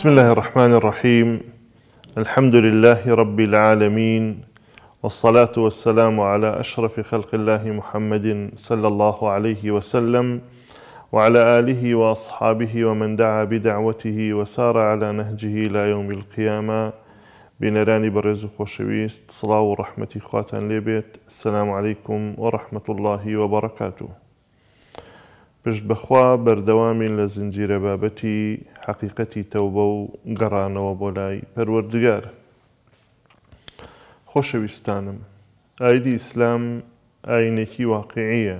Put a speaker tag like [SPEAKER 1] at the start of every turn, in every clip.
[SPEAKER 1] بسم الله الرحمن الرحيم الحمد لله رب العالمين والصلاة والسلام على أشرف خلق الله محمد صلى الله عليه وسلم وعلى آله وأصحابه ومن دعا بدعوته وسار على نهجه إلى يوم القيامة بنراني برزق خوشويست صلاة ورحمة خواتن لبيت السلام عليكم ورحمة الله وبركاته پشت بەخوا بەردەوامین لە زنجیرە بابەتی حەقیقەتی تەوبە و گەڕانەوە بۆ لای پەروەردگار. خۆشەویستانم، ئایدی ئیسلام ئاینێکی واقعیە.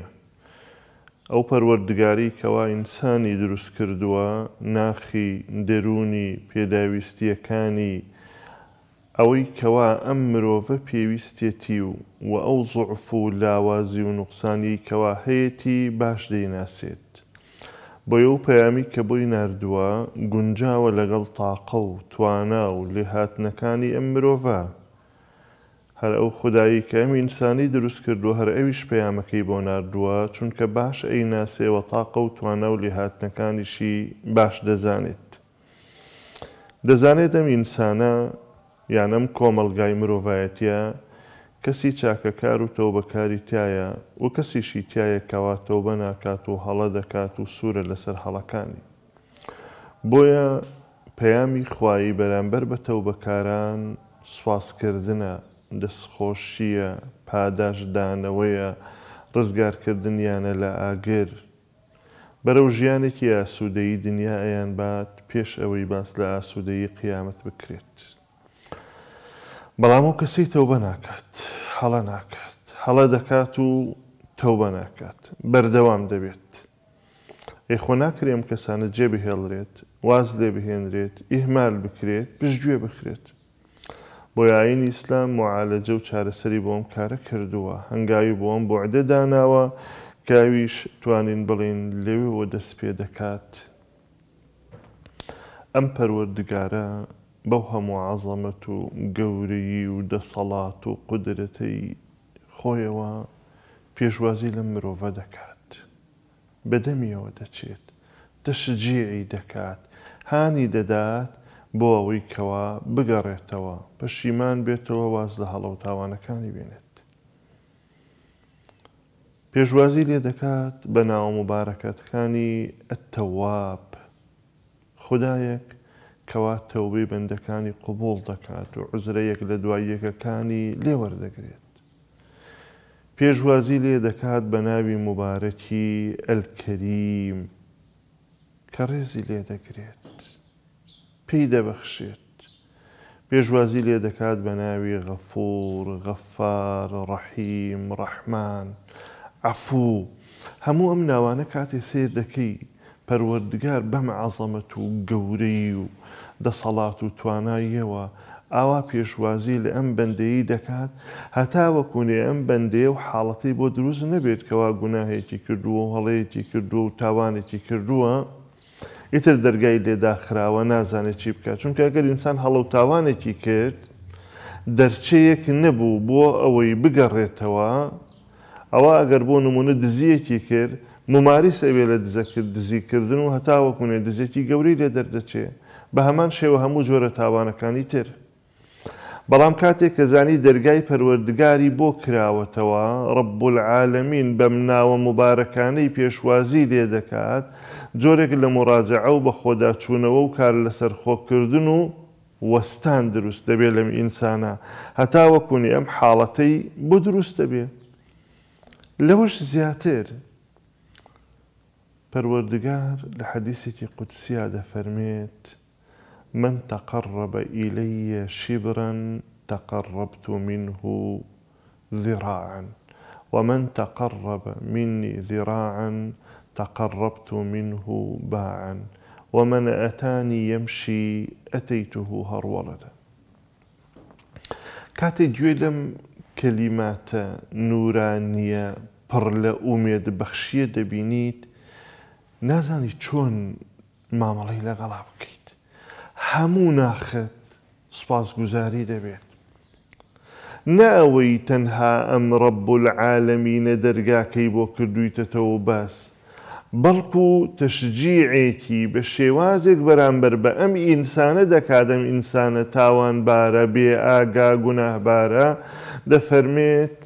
[SPEAKER 1] ئەو پەروەردگاری کەوا ئینسانی دروست کردووە ناخی دەرونی پێداویستیەکانی ئەوەی کەوا ئەم مرۆڤە پێویستێتی و و ئەو زوعف و لاوازی و نوقسانی کەوا هەیەی باش دەیناسێت بۆیە و پەیامی کە بۆی نردووە گونجاوە لەگەڵ تاقە و توانە و لێهاتنەکانی ئەم مرۆڤە هەر ئەو خدایی کە ئەم ئینسانی دروست کردو هەر ئەویش پەیامەکەی بۆ نردووە چونکە باش ئەی ناسێوە تاقە و توانە و لێهاتنەکانیشی باش دەزانێت دەزانێت ئەم ئینسانە یان ئەم کۆمەلگای مرۆڤایەتە کەسی چاکەکار و تەوبەکاری تایە و کەسیشی تایە کەواتەوە بە ناکات و هەڵە دەکات و سوورە لەسەر هەڵەکانی بۆیە پەیامی خوایی بەرامبەر بە تەوبەکاران سواسکردنە دەستخۆشیە پاداشدانەوەیە ڕزگارکردنیانە لە ئاگر بەرەو ژیانێکی ئاسوودەی دنیا ئەیان بات پێش ئەوەی باس لە ئاسوودەی قیامەت بکرێت. بەڵام و کەسی تەوبە ناکات هەڵە ناکات هەڵە دەکات و تەوبە ناکات بەردەوام دەبێت یخۆ ناکرێم کەسانە جێ بهێڵرێت واز لێ بهێنرێت ئیهمال بکرێت پشتگوێ بخرێت بۆ یاین ئیسلام معالەجە و چارەسەری بۆم کارە کردووە هەنگاوی بۆم بۆعدە داناوە کاویش توانین بڵین لێوی بۆ دەست پێ دەکات ئەم پەروەردگارە بەو هەموو عزەمەت و گەورەی و دەسەڵات و قدرەتەی خۆیەوە پێشوازی لە مرۆڤە دەکات بەدەمیەوە دەچێت دەشجیعی دەکات هانی دەدات بۆ ئەوەی کەوا بگەڕێتەوە پەشیمان بێتەوە واز لە هەڵە و تاوانەکانی بێنێت پێشوازی لێ دەکات بە ناو مبارەکەتەکانی ئەتەواب خدایەک کەوا تەوبەی بەندەکانی قوبول دەکات و عزرەیەک لە دواییەکەکانی لێوەردەگرێت. پێشوازی لێ دەکات بە ناوی مبارەکی ئەلکەریم کە ڕێزی لێ دەکرێت. پێی دەبەخشێت. پێشوازی لێ دەکات بە ناوی غەفور، غەفار، ڕەحیم، ڕەحمان، عفوو، هەموو ئەم ناوانە کاتێ سێر دەکەی پەروەردگار بەمە عزەمەت و گەورەی و دەسەڵات و تواناییەوە ئاوا پێشوازی لە ئەم بەندەیی دەکات هەتا وەکوونێ ئەم بەندێ و حاڵەتی بۆ دروست نەبێت کەوا گوناهەیەکی کردووە و هەڵەیەکی کردووە و تاوانێکی کردووە ئیتر دەرگای لێداخراوە نازانێت چی بکات چونکە ئەگەر ئینسان هەڵە و تاوانێکی کرد دەرچەیەک نەبوو بۆ ئەوەی بگەڕێتەوە ئەوە ئەگەر بۆ نمونە دزیەکی کرد نوماریس ئەوێ لە دزیکردن و هەتاوەکوونێ دزێتی گەوری لێ دەردەچێ بە هەمان شێوە هەموو جۆرە تاوانەکانی تر. بەڵام کاتێک کە زانی دەرگای پەروەردگاری بۆ کراوەتەوە ڕب العالمین بەم ناوە مبارەکانەی پێشوازی لێ دەکات جۆرێک لە مراجعە و بە خۆدا چوونەوە و کار لەسەر خۆکردن و وەستان دروست دەبێت لەم ئینسانە هەتاوەکوونی ئەم حاڵەتەی بۆ دروست دەبێ لەوەش زیاتر پەروەردگار لحديثك قدسي هذا فرميت من تقرب إلي شبرا تقربت منه ذراعا ومن تقرب مني ذراعا تقربت منه باعا ومن أتاني يمشي أتيته هرولة کاتێک گوێ كلمات نورانية برل أميد بخشية دبينيت نازانی چۆن مامەڵی لەگەڵا بکەیت هەموو ناخت سپاس گوزاری دەبێت نە ئەوەی تەنها ئەم ڕەب العالەمینە دەرگاکەی بۆ کردویتەتەوە باس بەڵکو و تەشجیعێکی بە شێوازێک بەرامبەر بە ئەم ئینسانە دەکادەم ئینسانە تاوانبارە بێ ئاگا گوناهبارە دەفەرمێت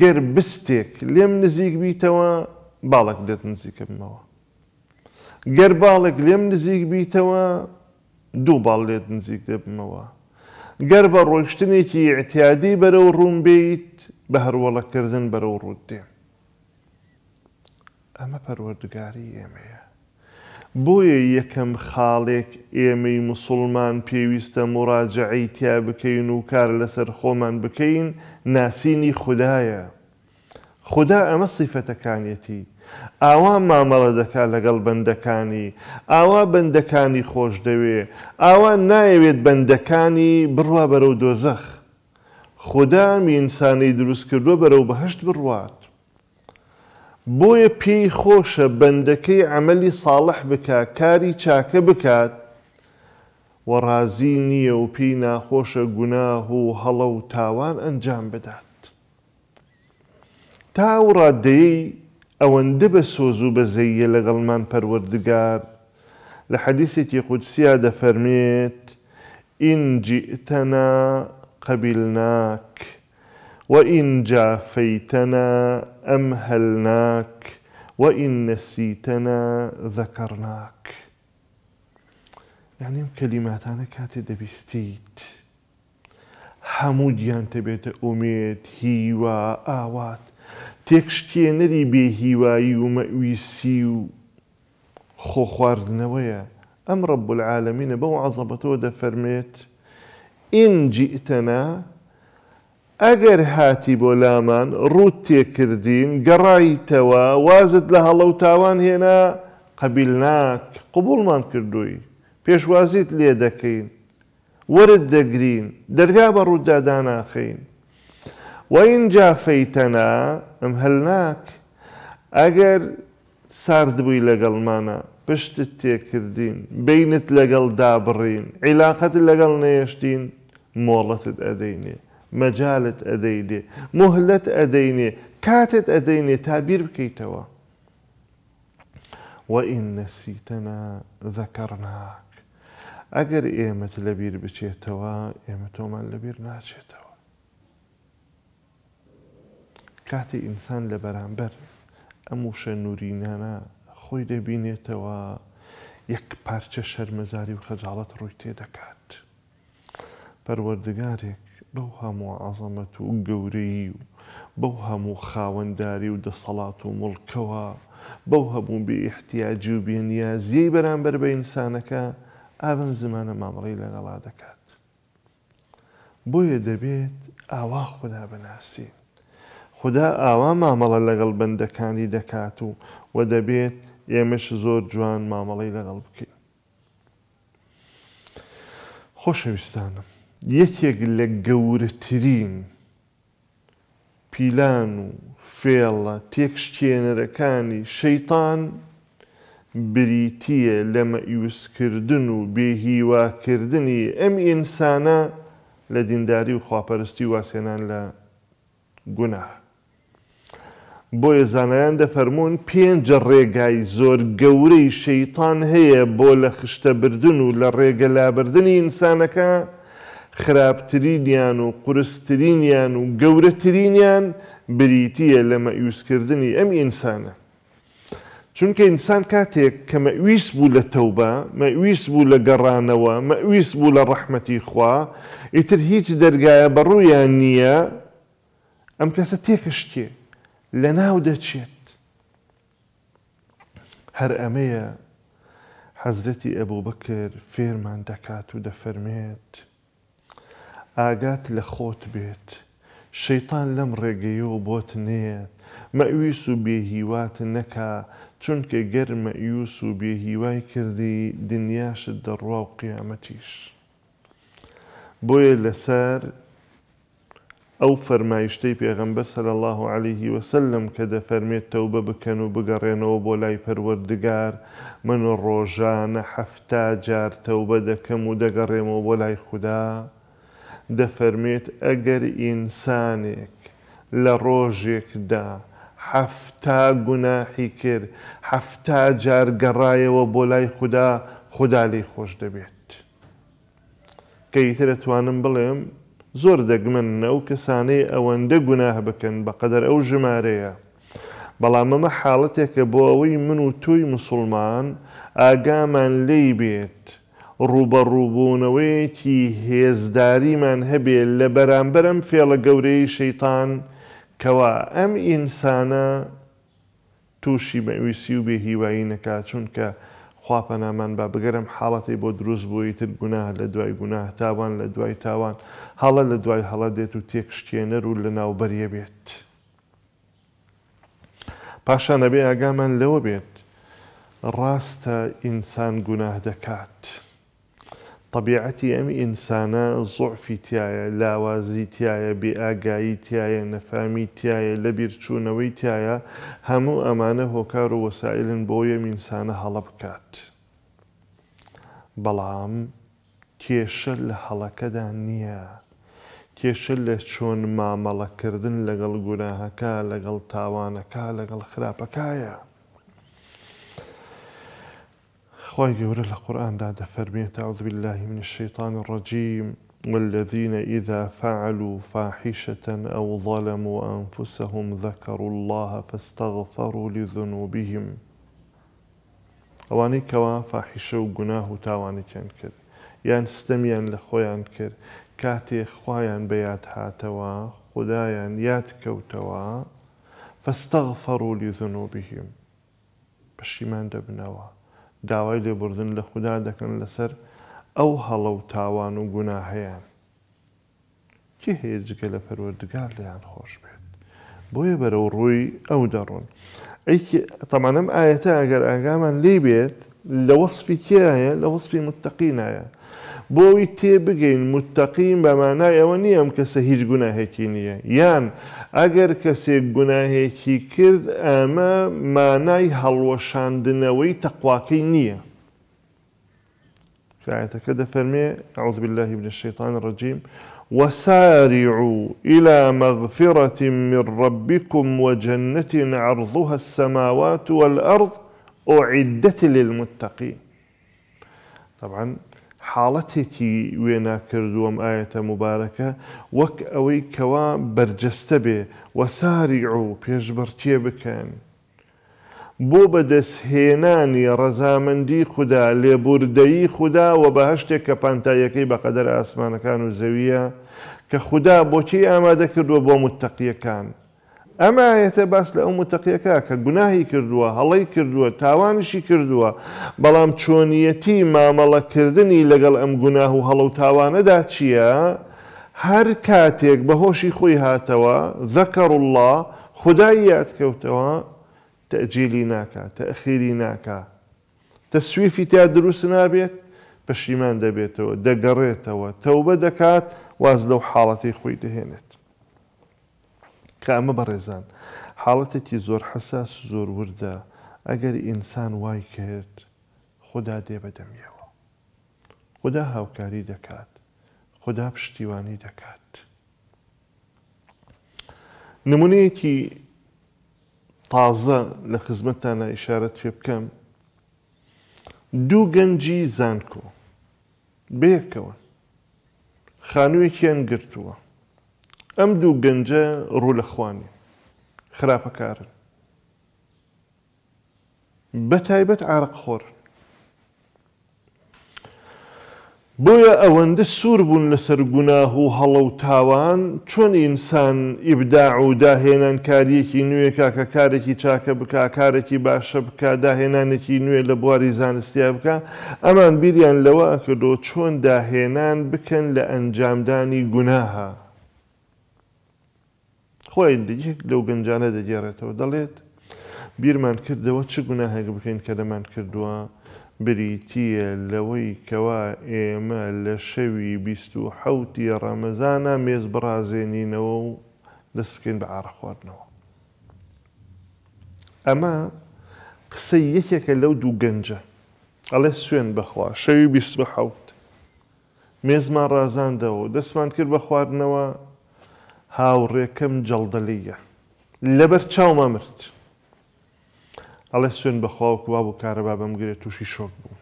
[SPEAKER 1] گەر بستێک لێم نزیک بیتەوە باڵک دێت نزیکەمەوە گەر باڵێک لێم نزیک بیتەوە دوو باڵ لێت نزیک دەبمەوە. گەر بە ڕۆیشتنێکی اعتیادی بەرەو ڕوون بیت بە هەروەڵەکردن بەرەو ڕوودێ. ئەمە پەروەردگاری ئێمەیە. بۆیە یەکەم خاڵێک ئێمەی مسلمان پێویستە مراجعی تیا بکەین و کار لەسەر خۆمان بکەین ناسینی خوددایە. خدا ئەمە سیفەتەکانیەتی ئاوا مامەڵە دەکا لەگەڵ بەندەکانی ئاوا بەندەکانی خۆش دەوێ ئاوا نایەوێت بەندەکانی بڕوا بەرەو دۆزەخ خودامی ئینسانی دروست کردووە بەرەو بەهشت بڕوات بۆیە پێی خۆشە بەندەکەی عملی ساڵح بکە کاری چاکە بکات وەڕازی نییە و پێی ناخۆشە گوناه و هەڵە و تاوان ئەنجام بدات تا و ڕادەیە ئەوەندە بە سۆز و لغلمان لەگەڵمان پەروەردگار لە حەدیسێکی ان جئتنا قبلناك قەبیلناک وإنجا فەیتەنا ئەم هەلناک وإن نەسیتەنا ذەکەڕناک یعنیم يعني کەلیماتانە کاتێ دەبیستیت هەموو گیان تەبێتە ئومێت هيوا اوات تێکشتێنەری بێهیوایی و مەویسی و خۆ خواردنەوەیە ئەم ڕب العالمینە بەو عزەبەتەوە دەفەرمێت ئینجیئتەنا ئەگەر هاتی بۆ لامان ڕوت تێکردین گەڕایتەوە وازت لە هەڵە و تاوان هێنا قەبیل ناک قوبولمان کردووی پێشوازیت لێ دەکەین ورد دەگرین دەرگا بە ڕوودادا ناخەین وین جافەیتەنا ئەم هەلناک ئەگەر سارد بووی لەگەڵمانە پشتت تێکردین بینت لەگەڵ دابڕین عیلااقەت لەگەڵ نێشتین مۆڵەتت ئەدەینێ مەجالت ئەدەینێ مهلت ئەدەینێ کاتت ئەدەینێ تابیر بکەیتەوە وئین نەسیتەنا ذەکەڕناک ئەگەر ئێمەت لەبیر بچێتەوە ئێمە تۆمان لەبیر ناچێتەوە کاتی ئینسان لە بەرامبەر ئەم وشە نورینانە خۆی دەبینێتەوە یەک پارچە شەرمەزاری و خەجاڵەت ڕووی تێدەکات. پەروەردگارێک بەو هەموو ئازەمەت و گەورەی و بەو هەموو خاوەنداری و دەسەڵات و مڵکەوە بەو هەبوو بێ احتیاجی و بێنیازیەی بەرامبەر بە ئینسانەکە ئاوم زمانە مامەڵی لەگەڵا دەکات. بۆیە دەبێت ئاوا خوددا بەناسیین. خدا ئاوا مامەڵە لەگەڵ بەندەکانی دەکات و و دەبێت ئێمەش زۆر جوان مامەڵی لەگەڵ بکەین. خۆشەویستانم یەکێک لە گەورەترین پیلان و فێڵە تێکشتێنەرەکانی شەیتان بریتیە لە مەئوسکردن و بێهیواکردنی ئەم ئینسانە لە دینداری و خواپەرستی واسێنان لە گوناه بۆ ێزانایان دەفەرمونون پێنجە ڕێگای زۆر گەورەی شەیتان هەیە بۆ لە خشتەبردن و لە ڕێگە لابردننی ئینسانەکە خراپترینیان و قرستترینیان و گەورەترینیان بریتیە لە مەیوسکردنی ئەم ئینسانە. چونکە ئینسان کاتێک کە مەویست بوو لە تەوبە مەویست بوو لە گەڕانەوە مەویست بوو لە ڕەحمەتی خوا ئیتر هیچ دەرگایە بەڕوویان نییە ئەم کەسە تێکشتێک. لە ناو دەچێت هەر ئەمەیە حەزرەتی ئەبوو بکر فێرمان دەکات و دەفەرمێت ئاگات لە خۆت بێت شەیتان لەم ڕێگەیەوە بۆت نێت مەویس و بێهیوات نەکا چونکە گەرمە یوس و بێهیوای کردی دنیاشت دەڕوا و قیامەتیش بۆیە لەسەر ئەو فەرمایشتەی پێغەمبەر سەر الله و عليهلی وسلم کە دەفەرمێت تەوبە بکەن و بگەڕێنەوە بۆ لای پەروەردگار من و ڕۆژانە هەفتا جار تەوبە دەکەم و دەگەڕێمەوە بۆ لای خوددا دەفەرمێت ئەگەر ئینسانێک لە ڕۆژێکدا هەفتا گوناحی کرد هەفتا جار گەڕایەوە بۆ لای خوددا خوددا لی خۆش دەبێت کە ئیتر دەتوانم بڵێم زۆر دەگمن ئەو کەسانەی ئەوەندە گوناه بکەن بەقەدەر ئەو ژمارەیە. بەڵام ئەمە حاڵەتێکە بۆ ئەوەی من و توی مسلمان ئاگامان لی بێت ڕوبەڕووبوونەوەیەکی هێزداریمان هەبێت لە بەرامبەرم فێڵە گەورەی شەیتان کەوا ئەم ئینسانە تووشی بەویسی و بێ هیوایی نەکات چونکە خواپەنامان بە بگەرم حاڵەتی بۆ دروست بووی تر گوناه لە دوای گوناه تاوان لە دوای تاوان هەڵە لە دوای هەڵە دێت و تێکشتێنەر و لە ناوبەریە بێت. پاشانەبێ ئاگامان لەوە بێت ڕاستە ئینسان گوناه دەکات. طبیعەتی ئەمی ئینسانە زۆعفی تایە لاوازی تایە بێئگایی تایە نەفامی تایە لە بیرچوونەوەی تایە هەموو ئەمانە هۆکار و وەسائلن بۆ یەم ئینسانە هەڵە بکات. بەڵام کێشە لە هەڵەکەدا نییە. کێشە لە چۆن مامەڵەکردن لەگەڵ گوناهەکە لەگەڵ تاوانەکە لەگەڵ خراپەکایە. خواهی گەورە لە قورآاندا فرمية أعوذ بالله من الشيطان الرجيم والذين إذا فعلوا فاحشة أو ظلموا أنفسهم ذكروا الله فاستغفروا لذنوبهم أواني كوا فاحشة وقناه تاواني كان تاوانێکیان يعني استميا ستەمیان لە خۆیان کرد کاتێ خوایان بە یاد هاتەوە خدایان یاد کەوتەوە فەستەغفەڕ و لیزنۆ بهیم داوای لێبوردن لە خوددا دەکەن لەسەر ئەو هەڵە و تاوان و گوناهەیە چی هەیە جگە لە پەروەردگار لەیان خۆش بێت بۆیە بەرەو ڕووی ئەو دەڕۆن تەمانم ئاەتە ئەگەر ئاگامان لێ بێت لە وەصفی کێایە لە وەصفی متتەقینایە بۆی تێبگەین متتەقیم بە مانای ئەوە نییە ئەم کەسە هیچ گوناهێکی نییە یان ئەگەر کەسێک گوناهێکی کرد ئەمە مانای هەڵوەشاندنەوەی تەقواکەی نییە. كآيتك دفرمي أعوذ بالله من الشيطان الرجيم وسارعوا إلى مغفرة من ربكم وجنة عرضها السماوات والأرض أعدت للمتقين طبعا حاڵەتێکی وێنا کردووەم ئاەتە مبارەکە وەک ئەوەی کەوا بەرجەستە بێ وەساری ئەو پێشبڕتیە بکەن. بۆ بەدەستهێنانی ڕەزامەندی خوددا لێبوردەیی خوددا و بە هەشتێک کە پانتاییەکەی بەقەدەر ئاسمانەکان و زەویە کە خوددا بۆچی ئامادە کردووە بۆ متتەقیەکان. ئەمە ئاەتە باس لە ئەو متەقیەکە کە گوناهی کردووە هەڵی کردووە تاوانشی کردووە بەڵام چۆنیەتی مامەڵەکردنی لەگەڵ ئەم گوناه و هەڵە و تاوانەدا چییە؟ هەر کاتێک بە هۆشی خۆی هاتەوە زەکەڕ الله خدای یادکەوتەوە تەجیلی ناکات تەخیری ناکە تەسویفی تیا دروست نابێت پەشیمان دەبێتەوە دەگەڕێتەوە تەوبە دەکات واز لەو حاڵەتی خۆی دەهێنێت کە ئەمە بەڕێزان حاڵەتێکی زۆر حساس زۆر وردە ئەگەر ئینسان وای کرد خدا دێ بەدەمیەوە خدا هاوکاری دەکات خدا پشتیوانی دەکات نمونەیەکی تازە لە خزمەتانە ئیشارەت پێ بکەم دوو گەنجی زانکۆ بەیەکەوە خانوویەکیان گرتووە ئەم دوو گەنجە ڕوو لەخوانی خراپەکارن بە تایبەت عراق خۆر بۆیە ئەوەندە سوور بوون لەسەر گوناه و هەڵە و تاوان چۆن ئینسان ئیبداع و داهێنان کاریەکی نوێ کاکە کارێکی چاکە بک کارێکی باشە بک داهێنانێکی نوێ لە بواری زانستیا بکە ئەمان بیریان لەوە ئەکردۆ چۆن داهێنان بکەن لە ئەنجامدانی گوناها خۆی دیک لەو گەنجانە دەگێڕێتەوە دەڵێت بیرمان کردەوە چ گوناهێک بکەین کە دەمان کردووە بریتە لەوەی کەوا ئێمە لە شەوی حوتی ڕەمەزانە مێز بڕازێنینەوە و دەست بکەین بە ئارە خواردنەوە. ئەمە قسەی یەکێکە لەو دوو گەنجە ئەڵێ سوێن بخوا شەوی حوت مێزمان ڕازاندەوە دەستمان کرد بە خواردنەوە هاوڕێکم جەڵدەلیە لەبەر چاومە مرد ئەڵێ سوێن بەخواوکوا بۆ کارە بابم گرێت تووشی شۆک بوو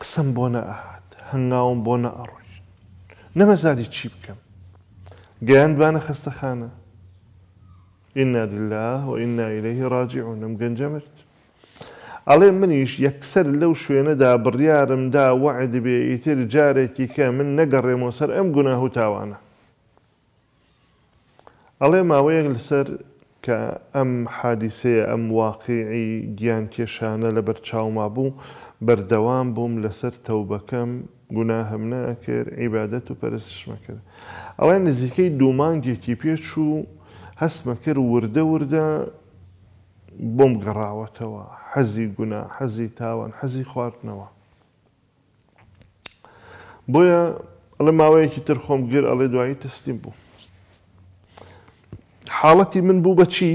[SPEAKER 1] قسم بۆ نەئهات هەنگاوم بۆ نەئەڕۆی نەمەزاری چی بکەم گەیاندبانە خەستەخانە ئنا لله و ئنا ئیلەی ڕاجیعونم گەنجە مرد ئەڵێ منیش یەکسەر لەو شوێنەدا بڕیارمدا وەعدبێ ئیتر جارێکی کە من نەگەڕێمەوە سەر ئەم گوناه و تاوانە ئەڵێ ماوەیەک لەسەر کە ئەم حادیسەیە ئەم واقعی گیان کێشانە لە بەرچاوما بوو بەردەوام بووم لەسەر تەوبەکەم گونا هەم ناکرد عیبادەت و پەرستشمەکرد ئەوە نزیکەی دوومانگێکی پێچوو هەسمەکرد وردە وردە بۆم گەڕاوەتەوە حەزی گونا حەزی تاوان حەزی خواردنەوە بۆیە ئەڵە ماوەیەکی تر خۆم گر ئەڵێ دوایی تەستیم بوو حاڵەتی من بوو بە چی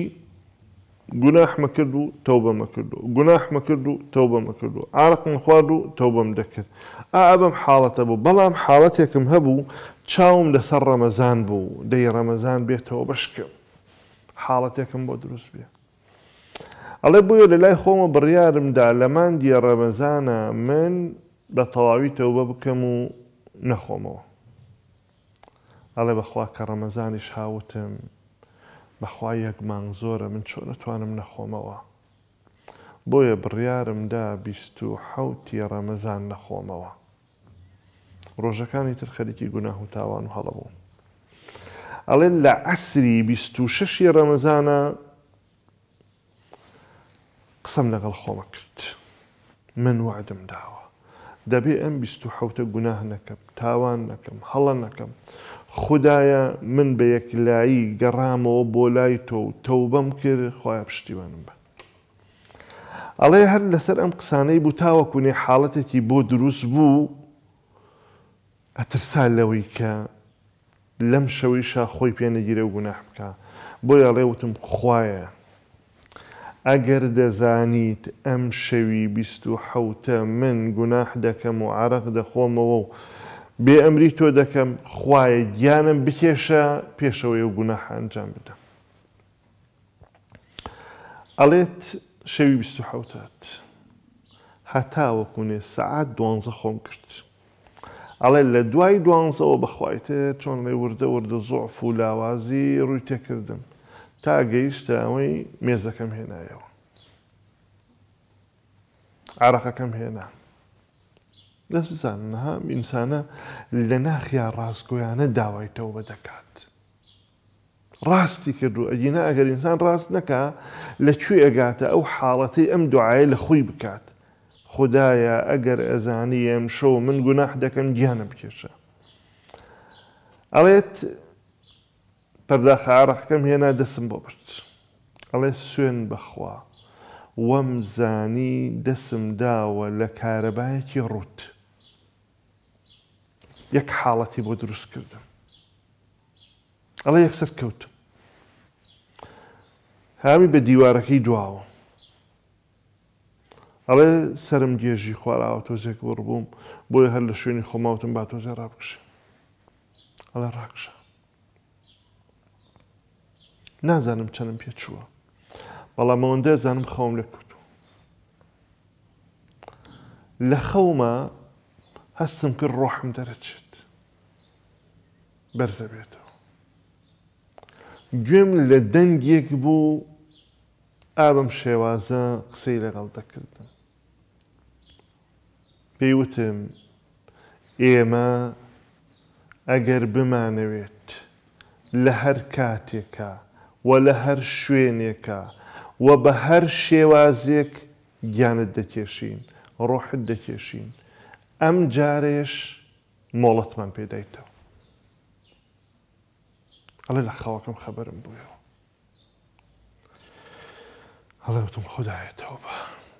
[SPEAKER 1] گوناحمە کرد و تەو بەمە کرد و گوناحمە کرد و تەو بەمە کرد و ئارقم خوارد و تەو بەم دەکرد ئا بەم حاڵەتە بوو بەڵام حاڵەتێکم هەبوو چاوم لەسەر ڕەمەزان بوو دەی ڕەمەزان بێتەوە بەشکم حاڵەتێکم بۆ دروست بێت ئەڵێ بۆیە لە لای خۆمە بڕیارمدا لەمان دیە ڕەمەزانە من بە تەواوی تەوبە بکەم و نەخۆمەوە ئەڵێ بەخوا کە ڕەمەزانیش هاوتم بەخوا یەکمان زۆرە من چۆن نتوانم نەخۆمەوە بۆیە بڕیارمدا ی ڕەمەزان نەخۆمەوە ڕۆژەکانی تر خەریکی گوناه و تاوان و هەڵەبوو ئەڵێن لە ئەسری 26 ڕەمەزانە قسەم لەگەڵ خۆمە کرد من وعدم داوە دەبێ ئەم 26ە گوناه نەکەم تاوان نەکەم هەڵە نەکەم خدایە من بە یەکلایی گەڕامەوە بۆ لای تۆ و تەوبەم کرد خۆیان پشتیوانم بە. ئەڵێ هەر لەسەر ئەم قسانەی بوو تاوەکوونێ حاڵەتێکی بۆ دروست بوو ئەترسا لەوەی کە لەم شەویشا خۆی پێنەگیرە و گوناح بکە بۆی ئەڵێ وتم خوایە ئەگەر دەزانیت ئەم شەوی بیست و حوتە من گوناح دەکەم و عرەق دەخۆمەوە و بێ ئەمری تۆ دەکەم خوایە گیانم بکێشە پێشەوەی و گوناح ئەنجام بدەم. ئەڵێت شەوی 1970هات هەتاوەکوونێ سعات دوانزە خۆم کرد. ئەڵێ لە دوای دوانزەوە بەخوایتە چۆن لێ وردە وردە زۆعف و لاوازی ڕووی تێکردم تا گەیشتە ئەوەی مێزەکەم هێنایەوە. عراقەکەم هێنا. دەست بزانن هەم ئینسانە لە ناخیا ڕاستگۆیانە داوایتەوە بە دەکات. ڕاستی کردو ئەگینە ئەگەر ئینسان ڕاست نەکە لەکوێ ئەگاتە ئەو حاڵەتی ئەم دوعاە لە خۆی بکات. خدایە ئەگەر ئەزانی ئەم شەو من گوناح دەکەم گیانە بکێشە. ئەڵێت پەرداخ عراقەکەم هێنا دەسم بۆ برد. ئەڵێ سوێن بەخوا. وەم زانی دەسم داوە لە کارەبایەکی ڕوت. یەک حاڵەتی بۆ دروست کردم ئەڵە یەکسەر کەوتم هامی بە دیوارەکەی دواوە ئەڵێ سرم گێژی خواراوە تۆزێک وەڕبووم بۆی هەر لە شوێنی خۆماوتم با تۆزە ڕابکشە ئەڵە ڕاکشە نازانم چەندم پێ چووە بەڵام ئەوەندە زانم خەوم لە کووت لە خەومە هەستم کرد ڕۆحم دەرەچێت بەرزە بێتەوە گوێم لە دەنگێک بوو ئابم شێوازە قسەی لەگەڵ دەکردم پێی وتم ئێمە ئەگەر بمانەوێت لە هەر کاتێکە و لە هەر شوێنێکە و بە هەر شێوازێک گیانت دەکێشین ڕۆحت دەکێشین ئەم جارێش مۆڵەتمان پێدەیتەوە ئەڵێ لە خەوەکەم خەبەرم بوویەوە هەڵێوتم خدایەتەوە بە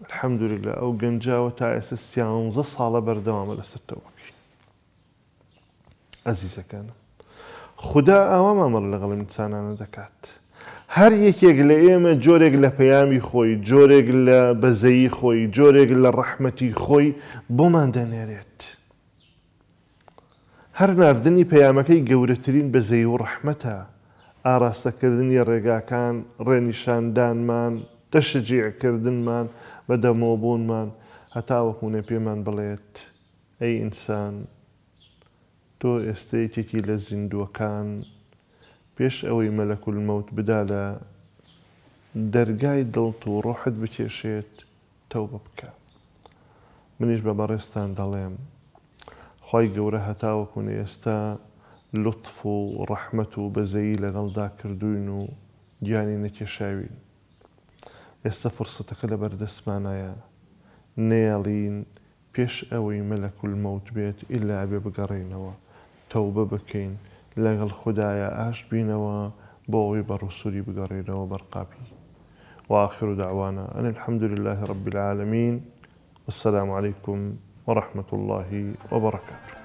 [SPEAKER 1] الحەمدوری لە ئەو گەنجاوە تا ئێستا سیانزە ساڵە بەردەوامە لەسەر تەوەکی كان خدا ئاوا مامەڵ لەگەڵ ئینسانانە دەکات هەر یەکێک لە ئێمە جۆرێک لە پەیامی خۆی جۆرێک لە بەزەیی خۆی جۆرێک لە ڕەحمەتی خۆی بۆمان دەنێرێت. هەر نردنی پەیامەکەی گەورەترین بەزەی و ڕەحمەتە ئاراستەکردنی ڕێگاکان ڕێنیشاندانمان دەشجیعکردنمان بە دەمۆبوونمان هەتاوەکوونە پێمان بڵێت ئەی ئینسان تۆ ئێستەیەکێکی لە زیندوەکان بيش قوي ملك الموت بدالا درقاي دەرگای روحت بتيشيت توبة بكا تەوبە بکە منیش بە بەڕێستان دەڵێم خی گەورە هەتاوەکوون ئێستا لطف و ڕەحمت و بەزەیی لەگەڵدا کردوین و گیانی نەکێشاوین ئێستا نيالين بيش قوي ملك الموت بيت إلا عبي بقرينوا توبة بكين لەگەڵ خدایە ئاش بینەوە بۆ ئەوی بە ڕوسوری بگەڕێنەوە بەرقاپی وآخر دعوانا أن الحمد لله رب العالمين والسلام عليكم ورحمة الله وبركاته